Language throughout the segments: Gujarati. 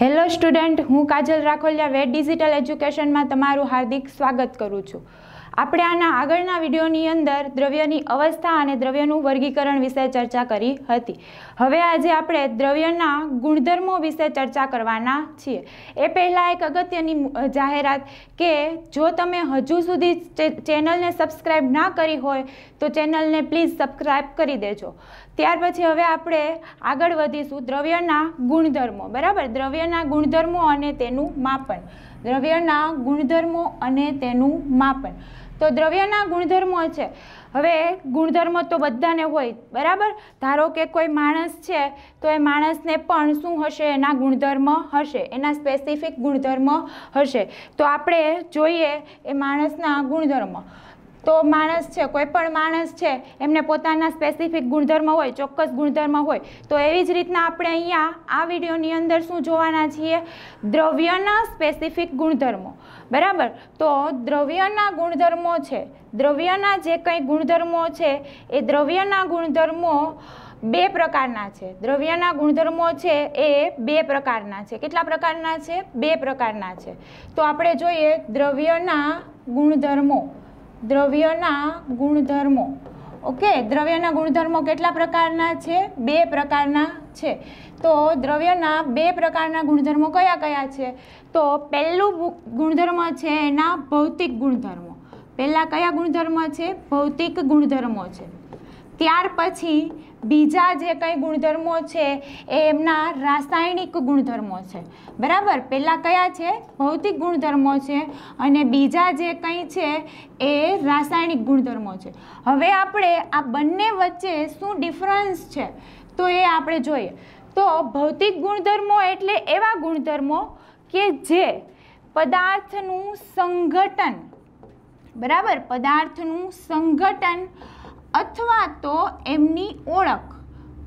હેલો સ્ટુડન્ટ હું કાજલ રાખોલિયા વેટ ડિજિટલ એજ્યુકેશનમાં તમારું હાર્દિક સ્વાગત કરું છું આપણે આના આગળના વિડીયોની અંદર દ્રવ્યની અવસ્થા અને દ્રવ્યનું વર્ગીકરણ વિશે ચર્ચા કરી હતી હવે આજે આપણે દ્રવ્યના ગુણધર્મો વિશે ચર્ચા કરવાના છીએ એ પહેલાં એક અગત્યની જાહેરાત કે જો તમે હજુ સુધી ચેનલને સબસ્ક્રાઈબ ના કરી હોય તો ચેનલને પ્લીઝ સબસ્ક્રાઈબ કરી દેજો ત્યાર પછી હવે આપણે આગળ વધીશું દ્રવ્યના ગુણધર્મો બરાબર દ્રવ્યના ગુણધર્મો અને તેનું માપન દ્રવ્યના ગુણધર્મો અને તેનું માપન તો દ્રવ્યના ગુણધર્મો છે હવે ગુણધર્મો તો બધાને હોય બરાબર ધારો કે કોઈ માણસ છે તો એ માણસને પણ શું હશે એના ગુણધર્મ હશે એના સ્પેસિફિક ગુણધર્મ હશે તો આપણે જોઈએ એ માણસના ગુણધર્મ તો માણસ છે કોઈ પણ માણસ છે એમને પોતાના સ્પેસિફિક ગુણધર્મ હોય ચોક્કસ ગુણધર્મ હોય તો એવી જ રીતના આપણે અહીંયા આ વિડીયોની અંદર શું જોવાના છીએ દ્રવ્યના સ્પેસિફિક ગુણધર્મો બરાબર તો દ્રવ્યના ગુણધર્મો છે દ્રવ્યના જે કંઈ ગુણધર્મો છે એ દ્રવ્યના ગુણધર્મો બે પ્રકારના છે દ્રવ્યના ગુણધર્મો છે એ બે પ્રકારના છે કેટલા પ્રકારના છે બે પ્રકારના છે તો આપણે જોઈએ દ્રવ્યના ગુણધર્મો દ્રવ્યના ગુણધર્મો ઓકે દ્રવ્યના ગુણધર્મો કેટલા પ્રકારના છે બે પ્રકારના છે તો દ્રવ્યના બે પ્રકારના ગુણધર્મો કયા કયા છે તો પહેલું ગુણધર્મ છે એના ભૌતિક ગુણધર્મો પહેલાં કયા ગુણધર્મ છે ભૌતિક ગુણધર્મો છે ત્યાર પછી બીજા જે કંઈ ગુણધર્મો છે એ એમના રાસાયણિક ગુણધર્મો છે બરાબર પહેલાં કયા છે ભૌતિક ગુણધર્મો છે અને બીજા જે કંઈ છે એ રાસાયણિક ગુણધર્મો છે હવે આપણે આ બંને વચ્ચે શું ડિફરન્સ છે તો એ આપણે જોઈએ તો ભૌતિક ગુણધર્મો એટલે એવા ગુણધર્મો કે જે પદાર્થનું સંગઠન બરાબર પદાર્થનું સંગઠન અથવા તો એમની ઓળખ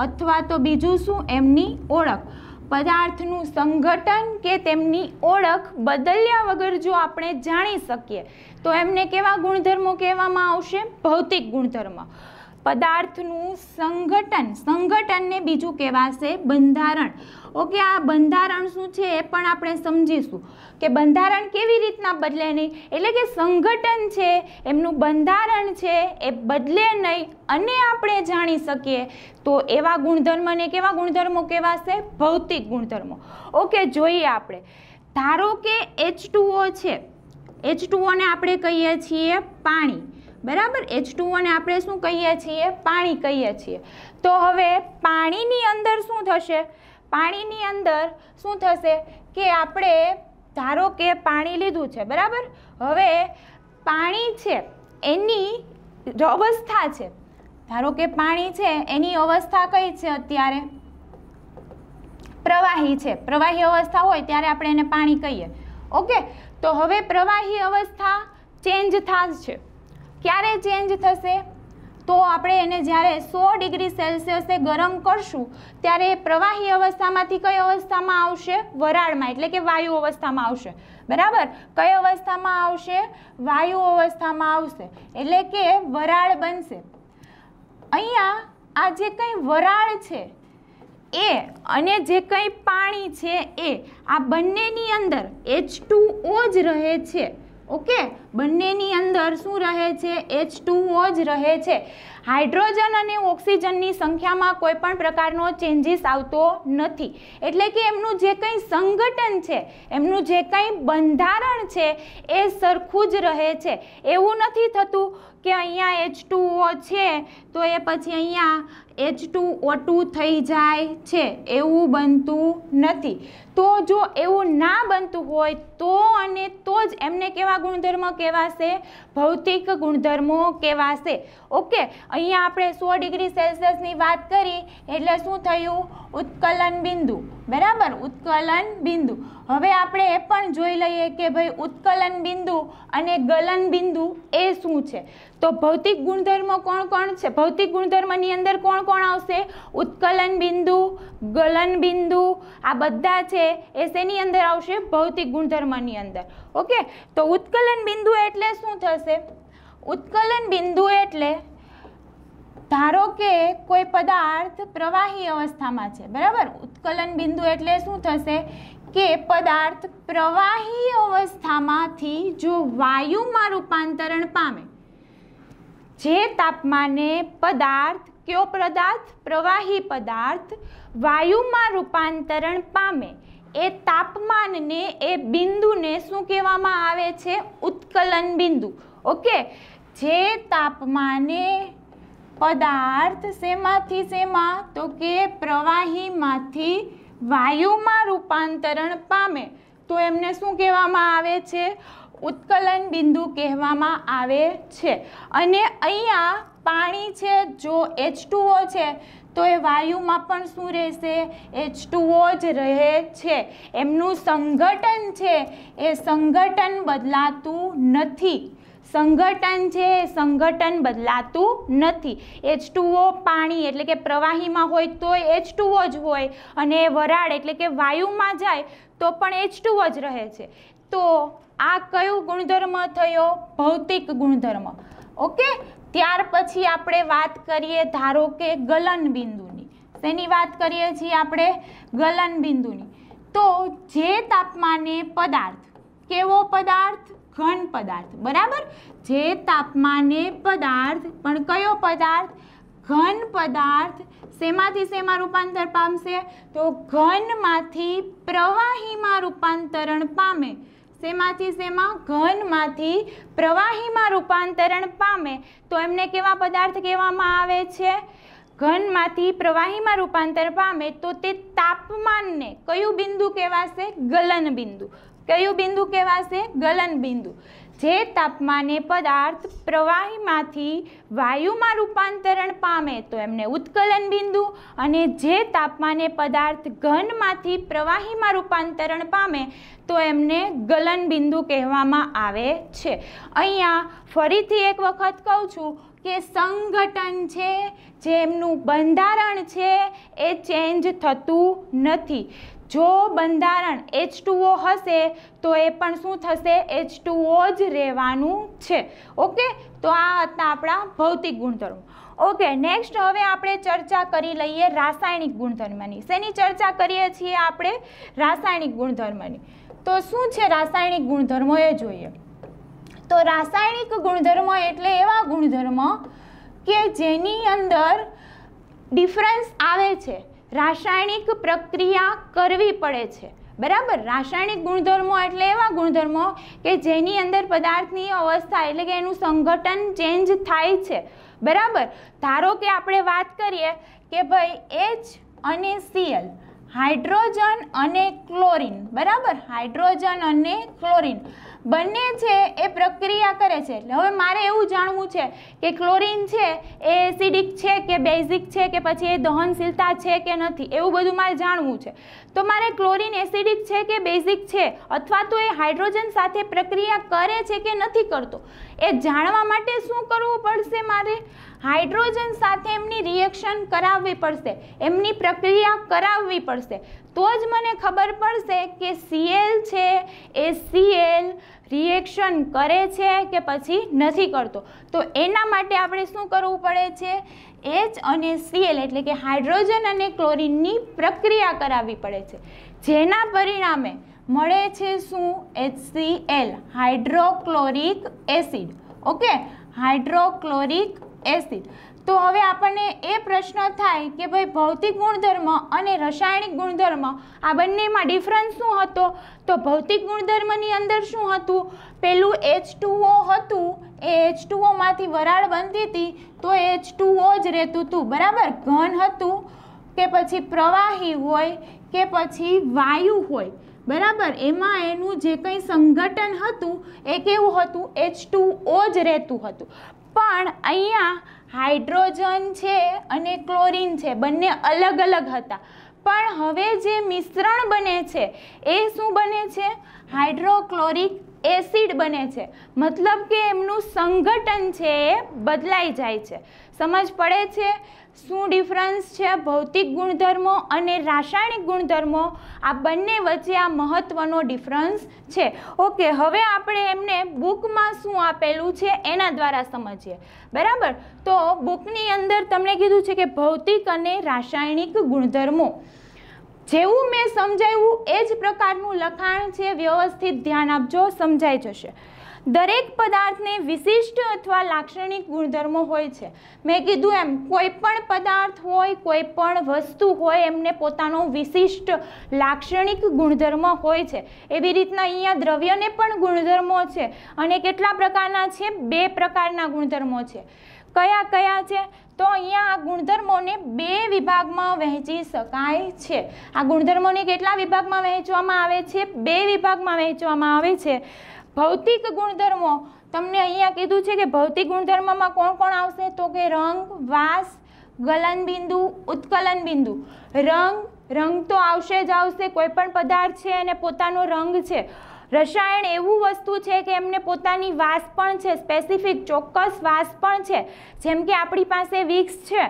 અથવા તો બીજું શું એમની ઓળખ પદાર્થનું સંગઠન કે તેમની ઓળખ બદલ્યા વગર જો આપણે જાણી શકીએ તો એમને કેવા ગુણધર્મો કહેવામાં આવશે ભૌતિક ગુણધર્મ પદાર્થનું સંગઠન સંગઠનને બીજું કહેવાશે બંધારણ ઓકે આ બંધારણ શું છે એ પણ આપણે સમજીશું કે બંધારણ કેવી રીતના બદલે નહીં એટલે કે સંગઠન છે એમનું બંધારણ છે એ બદલે નહીં અને આપણે જાણી શકીએ તો એવા ગુણધર્મને કેવા ગુણધર્મો કહેવાશે ભૌતિક ગુણધર્મો ઓકે જોઈએ આપણે ધારો કે એચ છે એચ આપણે કહીએ છીએ પાણી બરાબર એચ ટુઓને આપણે શું કહીએ છીએ પાણી કહીએ છીએ તો હવે પાણીની અંદર શું થશે પાણીની અંદર શું થશે કે આપણે ધારો કે પાણી લીધું છે બરાબર હવે પાણી છે એની અવસ્થા છે ધારો કે પાણી છે એની અવસ્થા કઈ છે અત્યારે પ્રવાહી છે પ્રવાહી અવસ્થા હોય ત્યારે આપણે એને પાણી કહીએ ઓકે તો હવે પ્રવાહી અવસ્થા ચેન્જ છે ક્યારે ચેન્જ થશે તો આપણે એને જ્યારે સો ડિગ્રી સેલ્સિયસે ગરમ કરશું ત્યારે પ્રવાહી અવસ્થામાંથી કઈ અવસ્થામાં આવશે વરાળમાં એટલે કે વાયુ અવસ્થામાં આવશે બરાબર કઈ અવસ્થામાં આવશે વાયુ અવસ્થામાં આવશે એટલે કે વરાળ બનશે અહીંયા આ જે કંઈ વરાળ છે એ અને જે કંઈ પાણી છે એ આ બંનેની અંદર એચ જ રહે છે ઓકે બંનેની અંદર શું રહે છે એચ જ રહે છે હાઇડ્રોજન અને ઓક્સિજનની સંખ્યામાં કોઈ પણ પ્રકારનો ચેન્જીસ આવતો નથી એટલે કે એમનું જે કંઈ સંગઠન છે એમનું જે કંઈ બંધારણ છે એ સરખું જ રહે છે એવું નથી થતું કે અહીંયા એચ છે તો એ પછી અહીંયા એચ ટુ ઓ થઈ જાય છે એવું બનતું નથી તો જો એવું ના બનતું હોય તો અને તો જ એમને કેવા ગુણધર્મ કે કહેવાશે ભૌતિક ગુણધર્મો કહેવાશે ઓકે અહીંયા આપણે સો ડિગ્રી સેલ્સિયસની વાત કરી એટલે શું થયું ઉત્કલન બિંદુ બરાબર ઉત્કલન બિંદુ હવે આપણે એ પણ જોઈ લઈએ કે ભાઈ ઉત્કલન બિંદુ અને ગલન બિંદુ એ શું છે તો ભૌતિક ગુણધર્મો કોણ કોણ છે ભૌતિક ગુણધર્મની અંદર કોણ કોણ આવશે ઉત્કલન બિંદુ ગલન બિંદુ આ બધા છે એ શેની અંદર આવશે ભૌતિક ગુણધર્મની અંદર ઓકે તો ઉત્કલન બિંદુ એટલે શું થશે ઉત્કલન બિંદુ એટલે ધારો કે કોઈ પદાર્થ પ્રવાહી અવસ્થામાં છે બરાબર ઉત્કલન બિંદુ એટલે શું થશે કે પદાર્થ પ્રવાહી અવસ્થામાંથી જો વાયુમાં રૂપાંતરણ પામે જે તાપમાને પદાર્થ કયો પદાર્થ પ્રવાહી પદાર્થ વાયુમાં રૂપાંતરણ પામે એ તાપમાનને એ બિંદુને શું કહેવામાં આવે છે ઉત્કલન બિંદુ ઓકે જે તાપમાને પદાર્થ શેમાંથી શેમાં તો કે પ્રવાહીમાંથી વાયુમાં રૂપાંતરણ પામે તો એમને શું કહેવામાં આવે છે ઉત્કલન બિંદુ કહેવામાં આવે છે અને અહીંયા પાણી છે જો એચ છે તો એ વાયુમાં પણ શું રહેશે એચ ટુઓ જ રહે છે એમનું સંગઠન છે એ સંગઠન બદલાતું નથી સંગઠન છે એ સંગઠન બદલાતું નથી એચ ટુઓ પાણી એટલે કે પ્રવાહીમાં હોય તો એચ ટુઓ જ હોય અને એ વરાળ એટલે કે વાયુમાં જાય તો પણ એચ ટુઓ જ રહે છે તો આ કયો ગુણધર્મ થયો ભૌતિક ગુણધર્મ ઓકે ત્યાર પછી આપણે વાત કરીએ ધારો કે ગલન બિંદુની તેની વાત કરીએ છીએ આપણે ગલન બિંદુની તો જે તાપમાને પદાર્થ કેવો પદાર્થ ઘન પદાર્થ બરાબર જે તાપમાને પદાર્થ પણ કયો પદાર્થ ઘન પદાર્થ શેમાંથી શેમાં રૂપાંતર પામશે તો ઘનમાંથી પ્રવાહીમાં રૂપાંતરણ પામે શેમાંથી શેમાં ઘનમાંથી પ્રવાહીમાં રૂપાંતરણ પામે તો એમને કેવા પદાર્થ કહેવામાં આવે છે ઘનમાંથી પ્રવાહીમાં રૂપાંતર પામે તો તે તાપમાનને કયું બિંદુ કહેવાશે ગલન બિંદુ કયું બિંદુ કહેવાશે ગલન બિંદુ જે તાપમાને પદાર્થ પ્રવાહીમાંથી વાયુમાં રૂપાંતરણ પામે તો એમને ઉત્કલન બિંદુ અને જે તાપમાને પદાર્થ ઘનમાંથી પ્રવાહીમાં રૂપાંતરણ પામે તો એમને ગલન બિંદુ કહેવામાં આવે છે અહીંયા ફરીથી એક વખત કહું છું કે સંગઠન છે જેમનું બંધારણ છે એ ચેન્જ થતું નથી જો બંધારણ એચ ટુઓ હશે તો એ પણ શું થશે એચ ટુઓ જ રહેવાનું છે ઓકે તો આ હતા આપણા ભૌતિક ગુણધર્મો ઓકે નેક્સ્ટ હવે આપણે ચર્ચા કરી લઈએ રાસાયણિક ગુણધર્મની શેની ચર્ચા કરીએ છીએ આપણે રાસાયણિક ગુણધર્મની તો શું છે રાસાયણિક ગુણધર્મો એ જોઈએ તો રાસાયણિક ગુણધર્મો એટલે એવા ગુણધર્મો કે જેની અંદર ડિફરન્સ આવે છે રાસાયણિક પ્રક્રિયા કરવી પડે છે બરાબર રાસાયણિક ગુણધર્મો એટલે એવા ગુણધર્મો કે જેની અંદર પદાર્થની અવસ્થા એટલે કે એનું સંગઠન ચેન્જ થાય છે બરાબર ધારો કે આપણે વાત કરીએ કે ભાઈ એચ અને સીએલ હાઇડ્રોજન અને ક્લોરિન બરાબર હાઇડ્રોજન અને ક્લોરિન બંને છે એ પ્રક્રિયા કરે છે એટલે હવે મારે એવું જાણવું છે કે ક્લોરીન છે એ એસિડિક છે કે બેઝિક છે કે પછી એ દહનશીલતા છે કે નથી એવું બધું મારે જાણવું છે તો મારે ક્લોરીન એસિડિક છે કે બેઝિક છે અથવા તો એ હાઇડ્રોજન સાથે પ્રક્રિયા કરે છે કે નથી કરતો એ જાણવા માટે શું કરવું પડશે મારે હાઇડ્રોજન સાથે એમની રિએક્શન કરાવવી પડશે એમની પ્રક્રિયા કરાવવી પડશે તો જ મને ખબર પડશે કે સીએલ છે એ સીએલ રિએક્શન કરે છે કે પછી નથી કરતો તો એના માટે આપણે શું કરવું પડે છે એચ અને સીએલ એટલે કે હાઇડ્રોજન અને ક્લોરિનની પ્રક્રિયા કરાવવી પડે છે જેના પરિણામે મળે છે શું H C L hydrochloric acid okay hydrochloric acid તો હવે આપણને એ પ્રશ્ન થાય કે ભાઈ ભૌતિક ગુણધર્મ અને રાસાયણિક ગુણધર્મ આ બંનેમાં ડિફરન્સ શું હતો તો ભૌતિક ગુણધર્મની અંદર શું હતું પેલું એચ ટુઓ હતું એ એચ ટુઓમાંથી વરાળ બનતી હતી તો એચ જ રહેતું હતું બરાબર ઘન હતું કે પછી પ્રવાહી હોય કે પછી વાયુ હોય બરાબર એમાં એનું જે કંઈ સંગઠન હતું એ કેવું હતું એચ જ રહેતું હતું પણ અહીંયા હાઇડ્રોજન છે અને ક્લોરીન છે બંને અલગ અલગ હતા પણ હવે જે મિશ્રણ બને છે એ શું બને છે હાઇડ્રોક્લોરિક એસિડ બને છે મતલબ કે એમનું સંગઠન છે એ બદલાઈ જાય છે સમજ પડે છે શું ડિફરન્સ છે ભૌતિક ગુણધર્મો અને રાસાયણિક ગુણધર્મો આ બંને વચ્ચે આ મહત્ત્વનો ડિફરન્સ છે ઓકે હવે આપણે એમને બુકમાં શું આપેલું છે એના દ્વારા સમજીએ બરાબર તો બુકની અંદર તમને કીધું છે કે ભૌતિક અને રાસાયણિક ગુણધર્મો જેવું મેં સમજાવ્યું એ જ પ્રકારનું લખાણ છે વ્યવસ્થિત ધ્યાન આપજો સમજાઈ જશે દરેક પદાર્થને વિશિષ્ટ અથવા લાક્ષણિક ગુણધર્મો હોય છે મેં કીધું એમ કોઈ પણ પદાર્થ હોય કોઈ પણ વસ્તુ હોય એમને પોતાનો વિશિષ્ટ લાક્ષણિક ગુણધર્મ હોય છે એવી રીતના અહીંયા દ્રવ્યને પણ ગુણધર્મો છે અને કેટલા પ્રકારના છે બે પ્રકારના ગુણધર્મો છે કયા કયા છે તો અહીંયા આ ગુણધર્મોને બે વિભાગમાં વહેંચી શકાય છે આ ગુણધર્મોને કેટલા વિભાગમાં વહેંચવામાં આવે છે બે વિભાગમાં વહેંચવામાં આવે છે ભૌતિક ગુણધર્મો તમને અહીંયા કીધું છે કે ભૌતિક ગુણધર્મમાં કોણ કોણ આવશે તો કે રંગ વાસ ગલન બિંદુ ઉત્કલન બિંદુ રંગ રંગ તો આવશે જ આવશે કોઈ પણ પદાર્થ છે અને પોતાનો રંગ છે રસાયણ એવું વસ્તુ છે કે એમને પોતાની વાસ પણ છે સ્પેસિફિક ચોક્કસ વાસ પણ છે જેમ કે આપણી પાસે વિક્સ છે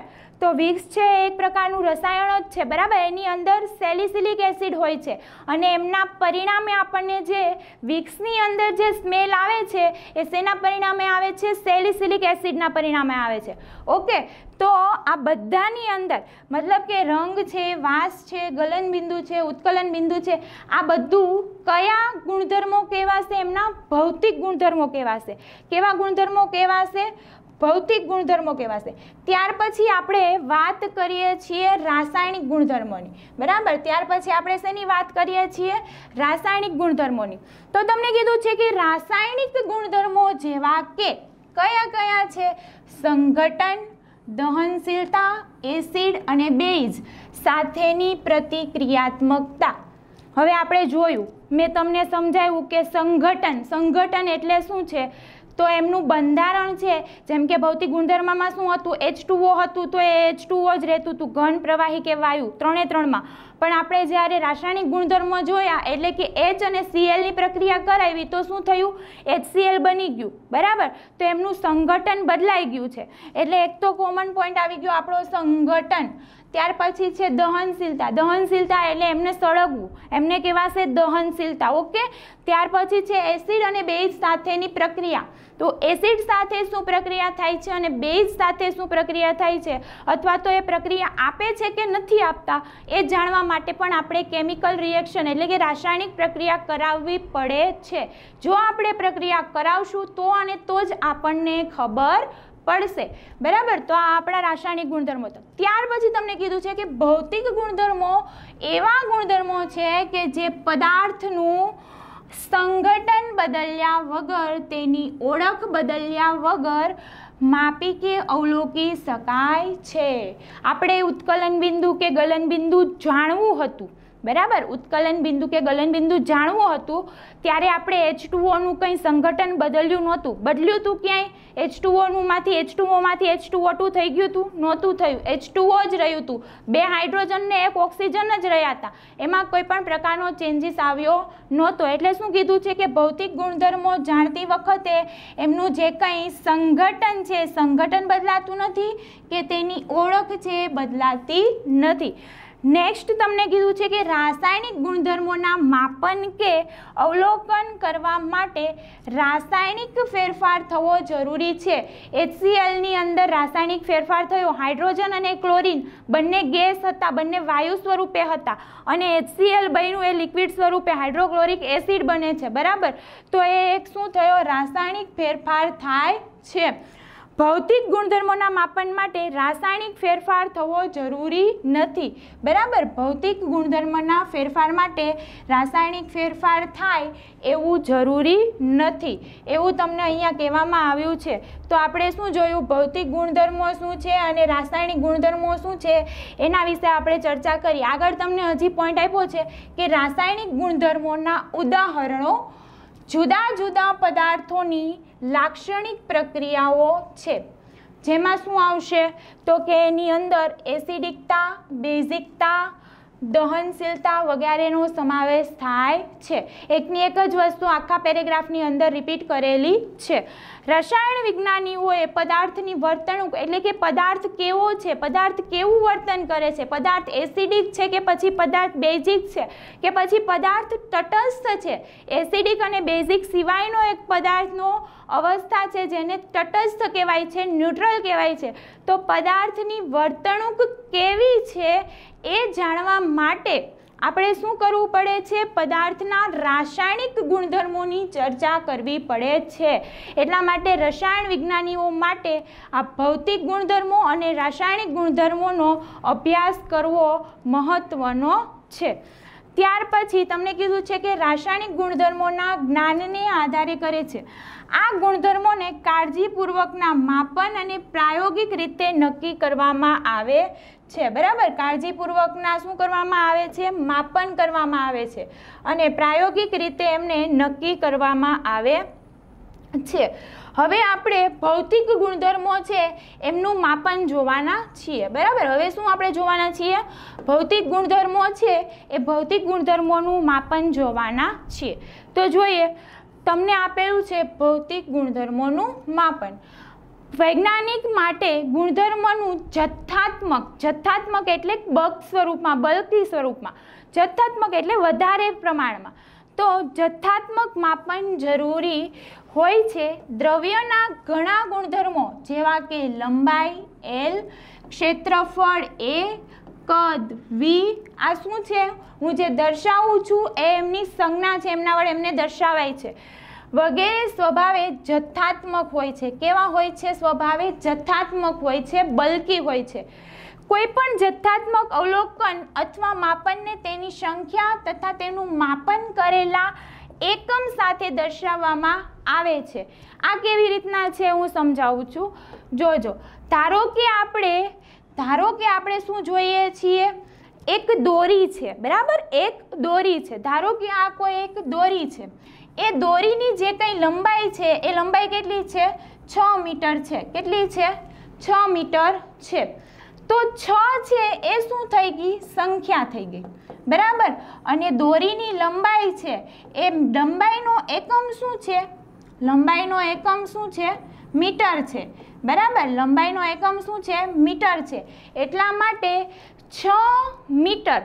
તો વિક્સ છે એક પ્રકારનું રસાયણ જ છે બરાબર એની અંદર સેલિસિલિક એસિડ હોય છે અને એમના પરિણામે આપણને જે વિક્સની અંદર જે સ્મેલ આવે છે એ શેના પરિણામે આવે છે સેલિસિલિક એસિડના પરિણામે આવે છે ઓકે તો આ બધાની અંદર મતલબ કે રંગ છે વાસ છે ગલન બિંદુ છે ઉત્કલન બિંદુ છે આ બધું કયા ગુણધર્મો કહેવાશે એમના ભૌતિક ગુણધર્મો કહેવાશે કેવા ગુણધર્મો કહેવાશે ભૌતિક ગુણધર્મો કહેવાશે ત્યાર પછી આપણે વાત કરીએ છીએ રાસાયણિક ગુણધર્મોની બરાબર ત્યાર પછી આપણે શેની વાત કરીએ છીએ રાસાયણિક ગુણધર્મોની તો તમને કીધું છે કે રાસાયણિક ગુણધર્મો જેવા કે કયા કયા છે સંગઠન દહનશીલતા એસિડ અને બેઇઝ સાથેની પ્રતિક્રિયાત્મકતા હવે આપણે જોયું મેં તમને સમજાવ્યું કે સંગઠન સંગઠન એટલે શું છે તો એમનું બંધારણ છે જેમ કે ભૌતિક ગુણધર્મમાં શું હતું એચ હતું તો એ એચ જ રહેતું હતું ઘન પ્રવાહી કે વાયુ ત્રણે ત્રણમાં પણ આપણે જ્યારે રાસાયણિક ગુણધર્મો જોયા એટલે કે એચ અને સીએલની પ્રક્રિયા કરાવી તો શું થયું એચસીએલ બની ગયું બરાબર તો એમનું સંગઠન બદલાઈ ગયું છે એટલે એક તો કોમન પોઈન્ટ આવી ગયો આપણો સંગઠન ત્યાર પછી છે દહનશીલતા દહનશીલતા એટલે એમને સળગવું એમને કહેવાશે દહનશીલતા ઓકે ત્યાર પછી છે એસિડ અને બેઝ સાથેની પ્રક્રિયા તો એસિડ સાથે શું પ્રક્રિયા થાય છે અને બેઝ સાથે શું પ્રક્રિયા થાય છે અથવા તો એ પ્રક્રિયા આપે છે કે નથી આપતા એ જાણવા માટે પણ આપણે કેમિકલ રિએક્શન એટલે કે રાસાયણિક પ્રક્રિયા કરાવવી પડે છે જો આપણે પ્રક્રિયા કરાવશું તો અને તો જ આપણને ખબર પડશે બરાબર તો આ આપણા રાસાયણિક ગુણધર્મો તો ત્યાર પછી તમને કીધું છે કે ભૌતિક ગુણધર્મો એવા ગુણધર્મો છે કે જે પદાર્થનું સંગઠન બદલ્યા વગર તેની ઓળખ બદલ્યા વગર માપી કે અવલોકી શકાય છે આપણે ઉત્કલન બિંદુ કે ગલન બિંદુ જાણવું હતું બરાબર ઉત્કલન બિંદુ કે ગલન બિંદુ જાણવું હતું ત્યારે આપણે એચ ટુઓનું કંઈ સંગઠન બદલ્યું નહોતું બદલ્યું હતું ક્યાંય એચ ટુઓનુંમાંથી માંથી એચ ટુઓમાંથી એચ ટુઓ ટુ થઈ ગયું હતું નહોતું થયું એચ ટુઓ જ રહ્યું હતું બે હાઇડ્રોજન ને એક ઓક્સિજન જ રહ્યા હતા એમાં કોઈ પણ પ્રકારનો ચેન્જીસ આવ્યો નહોતો એટલે શું કીધું છે કે ભૌતિક ગુણધર્મો જાણતી વખતે એમનું જે કંઈ સંગઠન છે સંગઠન બદલાતું નથી કે તેની ઓળખ છે બદલાતી નથી નેક્સ્ટ તમને કીધું છે કે રાસાયણિક ગુણધર્મોના માપન કે અવલોકન કરવા માટે રાસાયણિક ફેરફાર થવો જરૂરી છે એચસીએલની અંદર રાસાયણિક ફેરફાર થયો હાઇડ્રોજન અને ક્લોરિન બંને ગેસ હતા બંને વાયુ સ્વરૂપે હતા અને એચસીએલ બન્યું એ લિક્વિડ સ્વરૂપે હાઇડ્રોક્લોરિક એસિડ બને છે બરાબર તો એ એક શું થયો રાસાયણિક ફેરફાર થાય છે ભૌતિક ગુણધર્મોના માપન માટે રાસાયણિક ફેરફાર થવો જરૂરી નથી બરાબર ભૌતિક ગુણધર્મના ફેરફાર માટે રાસાયણિક ફેરફાર થાય એવું જરૂરી નથી એવું તમને અહીંયા કહેવામાં આવ્યું છે તો આપણે શું જોયું ભૌતિક ગુણધર્મો શું છે અને રાસાયણિક ગુણધર્મો શું છે એના વિશે આપણે ચર્ચા કરી આગળ તમને હજી પોઈન્ટ આપ્યો છે કે રાસાયણિક ગુણધર્મોના ઉદાહરણો જુદા જુદા પદાર્થોની લાક્ષણિક પ્રક્રિયાઓ છે જેમાં શું આવશે તો કે એની અંદર એસિડિકતા બેઝિકતા દહનશીલતા વગેરેનો સમાવેશ થાય છે એકની એક જ વસ્તુ આખા પેરેગ્રાફની અંદર રિપીટ કરેલી છે રસાયણ વિજ્ઞાનીઓએ પદાર્થની વર્તણૂક એટલે કે પદાર્થ કેવો છે પદાર્થ કેવું વર્તન કરે છે પદાર્થ એસિડિક છે કે પછી પદાર્થ બેઝિક છે કે પછી પદાર્થ તટસ્થ છે એસિડિક અને બેઝિક સિવાયનો એક પદાર્થનો અવસ્થા છે જેને તટસ્થ કહેવાય છે ન્યુટ્રલ કહેવાય છે તો પદાર્થની વર્તણૂક કેવી છે એ જાણવા માટે આપણે શું કરવું પડે છે પદાર્થના રાસાયણિક ગુણધર્મોની ચર્ચા કરવી પડે છે એટલા માટે રસાયણ વિજ્ઞાનીઓ માટે આ ભૌતિક ગુણધર્મો અને રાસાયણિક ગુણધર્મોનો અભ્યાસ કરવો મહત્ત્વનો છે ત્યાર પછી તમને કીધું છે કે રાસાયણિક ગુણધર્મોના જ્ઞાનને આધારે કરે છે આ ગુણધર્મોને કાળજીપૂર્વકના માપન અને પ્રાયોગિક રીતે નક્કી કરવામાં આવે છે બરાબર કાળજીપૂર્વકના શું કરવામાં આવે છે માપન કરવામાં આવે છે અને પ્રાયોગિક રીતે એમને નક્કી કરવામાં આવે છે હવે આપણે ભૌતિક ગુણધર્મો છે એમનું માપન જોવાના છીએ બરાબર હવે શું આપણે જોવાના છીએ ભૌતિક ગુણધર્મો છે એ ભૌતિક ગુણધર્મોનું માપન જોવાના છીએ તો જોઈએ તમને આપેલું છે ભૌતિક ગુણધર્મોનું માપન વૈજ્ઞાનિક માટે ગુણધર્મનું જથ્થાત્મક જથ્થાત્મક એટલે બક સ્વરૂપમાં બલ્કી સ્વરૂપમાં જથ્થાત્મક એટલે વધારે પ્રમાણમાં તો જથ્થાત્મક માપન જરૂરી હોય છે દ્રવ્યના ઘણા ગુણધર્મો જેવા કે લંબાઈ એલ ક્ષેત્રફળ એ કદ વી આ શું છે હું જે દર્શાવું છું એ એમની સંજ્ઞા છે એમના વડે એમને દર્શાવાય છે વગેરે સ્વભાવે જથ્થાત્મક હોય છે કેવા હોય છે સ્વભાવે જથ્થાત્મક હોય છે બલકી હોય છે કોઈપણ જથ્થાત્મક અવલોકન અથવા માપનને તેની સંખ્યા તથા તેનું માપન કરેલા એકમ સાથે દર્શાવવામાં આવે છે આ કેવી રીતના છે હું સમજાવું છું જોજો ધારો કે આપણે ધારો કે આપણે શું જોઈએ છીએ એક દોરી છે બરાબર એક દોરી છે ધારો કે આ કોઈ એક દોરી છે એ દોરીની જે કંઈ લંબાઈ છે એ લંબાઈ કેટલી છે છ મીટર છે કેટલી છે છ મીટર છે તો છ છે એ શું થઈ ગઈ સંખ્યા થઈ ગઈ બરાબર અને દોરીની લંબાઈ છે એ લંબાઈનો એકમ શું છે લંબાઈનો એકમ શું છે મીટર છે બરાબર લંબાઈનો એકમ શું છે મીટર છે એટલા માટે છ મીટર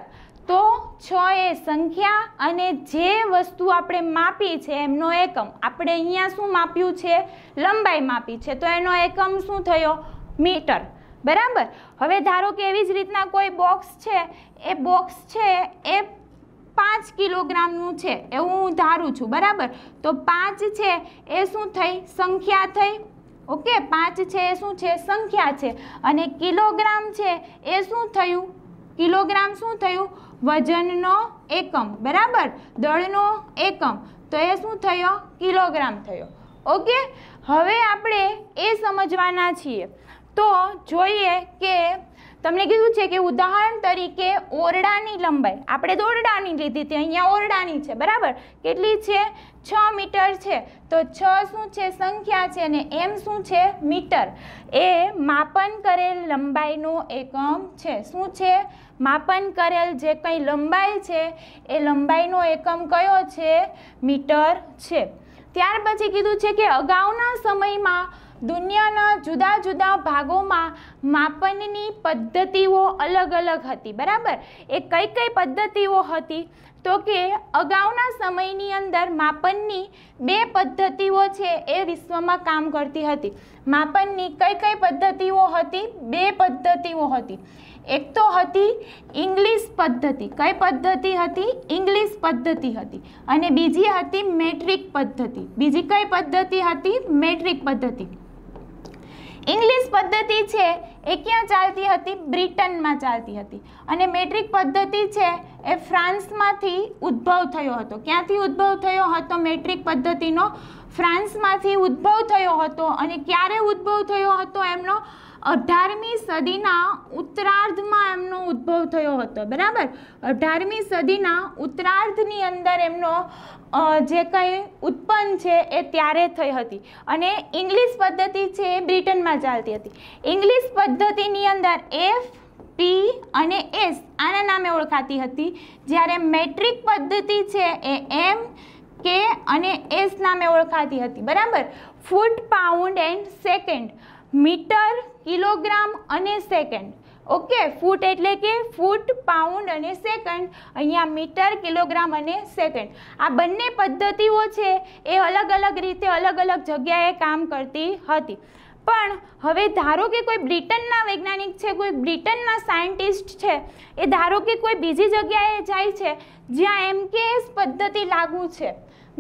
તો છ એ સંખ્યા અને જે વસ્તુ આપણે માપી છે એમનો એકમ આપણે અહીંયા શું માપ્યું છે લંબાઈ માપી છે તો એનો એકમ શું થયો મીટર બરાબર હવે ધારો કે એવી જ રીતના કોઈ બોક્સ છે એ બોક્સ છે એ પાંચ કિલોગ્રામનું છે એવું હું ધારું છું બરાબર તો પાંચ છે એ શું થઈ સંખ્યા થઈ ઓકે પાંચ છે એ શું છે સંખ્યા છે અને કિલોગ્રામ છે એ શું થયું કિલોગ્રામ શું થયું વજનનો એકમ બરાબર દળનો એકમ તો એ શું થયો કિલોગ્રામ થયો ઓકે હવે આપણે એ સમજવાના છીએ તો જોઈએ કે તમને કીધું છે કે ઉદાહરણ તરીકે ઓરડાની લંબાઈ આપણે તો ઓરડાની લીધી હતી અહીંયા ઓરડાની છે બરાબર કેટલી છે છ મીટર છે તો છ શું છે સંખ્યા છે અને એમ શું છે મીટર એ માપન કરેલ લંબાઈનો એકમ છે શું છે માપન કરેલ જે કંઈ લંબાઈ છે એ લંબાઈનો એકમ કયો છે મીટર છે ત્યાર પછી કીધું છે કે અગાઉના સમયમાં દુનિયાના જુદા જુદા ભાગોમાં માપનની પદ્ધતિઓ અલગ અલગ હતી બરાબર એ કઈ કઈ પદ્ધતિઓ હતી તો કે અગાઉના સમયની અંદર માપનની બે પદ્ધતિઓ છે એ વિશ્વમાં કામ કરતી હતી માપનની કઈ કઈ પદ્ધતિઓ હતી બે પદ્ધતિઓ હતી એક તો હતી ઇંગ્લિશ પદ્ધતિ કઈ પદ્ધતિ હતી ઇંગ્લિશ પદ્ધતિ હતી અને બીજી હતી મેટ્રિક પદ્ધતિ બીજી કઈ પદ્ધતિ હતી મેટ્રિક પદ્ધતિ ઇંગ્લિશ પદ્ધતિ છે એ ક્યાં ચાલતી હતી બ્રિટનમાં ચાલતી હતી અને મેટ્રિક પદ્ધતિ છે એ ફ્રાન્સમાંથી ઉદ્ભવ થયો હતો ક્યાંથી ઉદ્ભવ થયો હતો મેટ્રિક પદ્ધતિનો ફ્રાન્સમાંથી ઉદ્ભવ થયો હતો અને ક્યારે ઉદ્ભવ થયો હતો એમનો અઢારમી સદીના ઉત્તરાર્ધમાં એમનો ઉદ્ભવ થયો હતો બરાબર અઢારમી સદીના ઉત્તરાર્ધની અંદર એમનો જે કંઈ ઉત્પન્ન છે એ ત્યારે થઈ હતી અને ઇંગ્લિશ પદ્ધતિ છે એ બ્રિટનમાં ચાલતી હતી ઇંગ્લિશ પદ્ધતિની અંદર એફ પી અને એસ આના નામે ઓળખાતી હતી જ્યારે મેટ્રિક પદ્ધતિ છે એ એમ કે અને એસ નામે ઓળખાતી હતી બરાબર foot pound and second metre kilogram અને સેકન્ડ ઓકે ફૂટ એટલે કે ફૂટ પાઉન્ડ અને સેકન્ડ અહીંયા મીટર કિલોગ્રામ અને સેકન્ડ આ બંને પદ્ધતિઓ છે એ અલગ અલગ રીતે અલગ અલગ જગ્યાએ કામ કરતી હતી પણ હવે ધારો કે કોઈ બ્રિટનના વૈજ્ઞાનિક છે કોઈ બ્રિટનના સાયન્ટિસ્ટ છે એ ધારો કે કોઈ બીજી જગ્યાએ જાય છે જ્યાં એમ એમકેએસ પદ્ધતિ લાગુ છે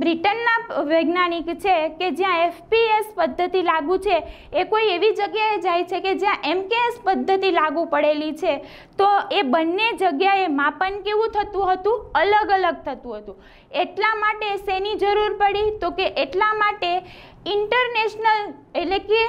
બ્રિટનના વૈજ્ઞાનિક છે કે જ્યાં એફપીએસ પદ્ધતિ લાગુ છે એ કોઈ એવી જગ્યાએ જાય છે કે જ્યાં એમકેએસ પદ્ધતિ લાગુ પડેલી છે તો એ બંને જગ્યાએ માપન કેવું થતું હતું અલગ અલગ થતું હતું એટલા માટે શેની જરૂર પડી તો કે એટલા માટે ઇન્ટરનેશનલ એટલે કે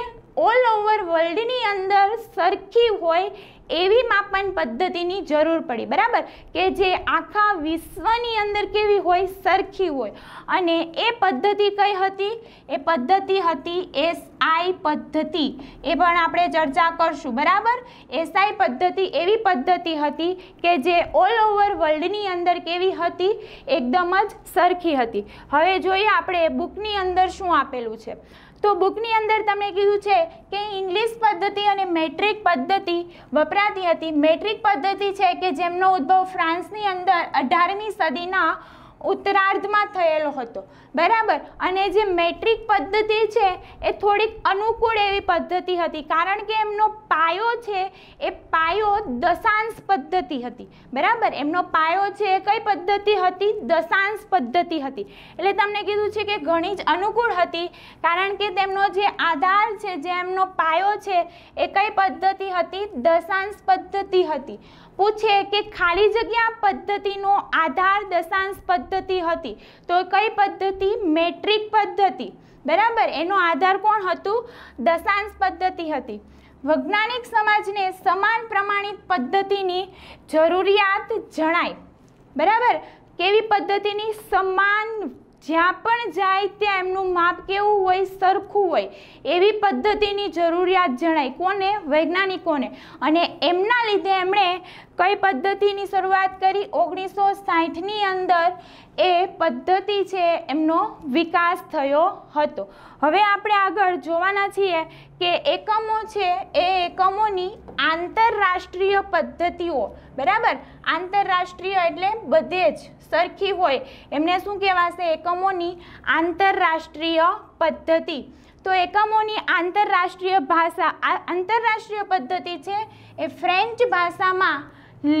ઓલ ઓવર વર્લ્ડની અંદર સરખી હોય એવી માપન પદ્ધતિની જરૂર પડી બરાબર કે જે આખા વિશ્વની અંદર કેવી હોય સરખી હોય અને એ પદ્ધતિ કઈ હતી એ પદ્ધતિ હતી એસઆઈ પદ્ધતિ એ પણ આપણે ચર્ચા કરશું બરાબર એસઆઈ પદ્ધતિ એવી પદ્ધતિ હતી કે જે ઓલ ઓવર વર્લ્ડની અંદર કેવી હતી એકદમ જ સરખી હતી હવે જોઈએ આપણે બુકની અંદર શું આપેલું છે તો બુકની અંદર તમે કીધું છે કે ઇંગ્લિશ પદ્ધતિ અને મેટ્રિક પદ્ધતિ વપરાતી હતી મેટ્રિક પદ્ધતિ છે કે જેમનો ઉદ્ભવ ફ્રાન્સની અંદર અઢારમી સદીના ઉત્તરાર્ધમાં થયેલો હતો બરાબર અને જે મેટ્રિક પદ્ધતિ છે એ થોડીક અનુકૂળ એવી પદ્ધતિ હતી કારણ કે એમનો પાયો છે એ પાયો દશાંશ પદ્ધતિ હતી બરાબર એમનો પાયો છે એ કઈ પદ્ધતિ હતી દશાંશ પદ્ધતિ હતી એટલે તમને કીધું છે કે ઘણી જ અનુકૂળ હતી કારણ કે તેમનો જે આધાર છે જે એમનો પાયો છે એ કઈ પદ્ધતિ હતી દશાંશ પદ્ધતિ હતી પૂછે કે ખાલી જગ્યા પદ્ધતિનો આધાર દશાંશ પદ્ધતિ હતી તો કઈ પદ્ધતિ મેટ્રિક પદ્ધતિ બરાબર એનો આધાર કોણ હતું દશાંશ પદ્ધતિ હતી વૈજ્ઞાનિક સમાજને સમાન પ્રમાણિત પદ્ધતિની જરૂરિયાત જણાય બરાબર કેવી પદ્ધતિની સમાન જ્યાં પણ જાય ત્યાં એમનું માપ કેવું હોય સરખું હોય એવી પદ્ધતિની જરૂરિયાત જણાય કોને વૈજ્ઞાનિકોને અને એમના લીધે એમણે કઈ પદ્ધતિની શરૂઆત કરી ઓગણીસો સાઠની અંદર એ પદ્ધતિ છે એમનો વિકાસ થયો હતો હવે આપણે આગળ જોવાના છીએ કે એકમો છે એ એકમોની આંતરરાષ્ટ્રીય પદ્ધતિઓ બરાબર આંતરરાષ્ટ્રીય એટલે બધે જ સરખી હોય એમને શું કહેવાશે એકમોની આંતરરાષ્ટ્રીય પદ્ધતિ તો એકમોની આંતરરાષ્ટ્રીય ભાષા આંતરરાષ્ટ્રીય પદ્ધતિ છે એ ફ્રેન્ચ ભાષામાં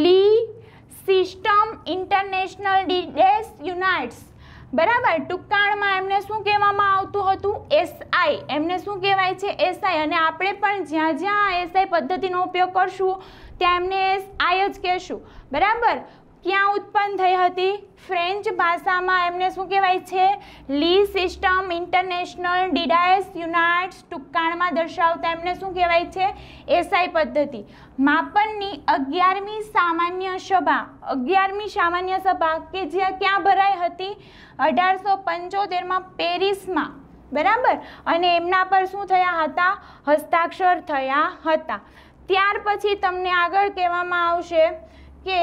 લી સિસ્ટમ ઇન્ટરનેશનલ ડેશ યુનાઇટ્સ બરાબર ટૂંકાણમાં એમને શું કહેવામાં આવતું હતું એસઆઈ એમને શું કહેવાય છે એસઆઈ અને આપણે પણ જ્યાં જ્યાં એસઆઈ પદ્ધતિનો ઉપયોગ કરશું ત્યાં એમને એસઆઈ જ કહેશું બરાબર ક્યાં ઉત્પન્ન થઈ હતી ફ્રેન્ચ ભાષામાં એમને શું કહેવાય છે લી સિસ્ટમ ઇન્ટરનેશનલ ડિડાયસ યુનાઇટ્સ ટૂંકાણમાં દર્શાવતા એમને શું કહેવાય છે એસઆઈ પદ્ધતિ માપનની અગિયારમી સામાન્ય સભા અગિયારમી સામાન્ય સભા કે જે ક્યાં ભરાઈ હતી અઢારસો પંચોતેરમાં પેરિસમાં બરાબર અને એમના પર શું થયા હતા હસ્તાક્ષર થયા હતા ત્યાર પછી તમને આગળ કહેવામાં આવશે કે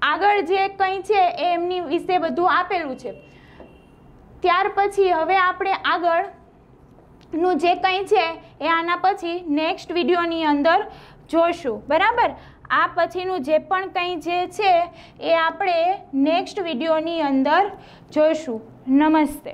આગળ જે કંઈ છે એ એમની વિશે બધું આપેલું છે ત્યાર પછી હવે આપણે આગળનું જે કંઈ છે એ આના પછી નેક્સ્ટ વિડીયોની અંદર જોશું બરાબર આ પછીનું જે પણ કંઈ જે છે એ આપણે નેક્સ્ટ વિડીયોની અંદર જોઈશું નમસ્તે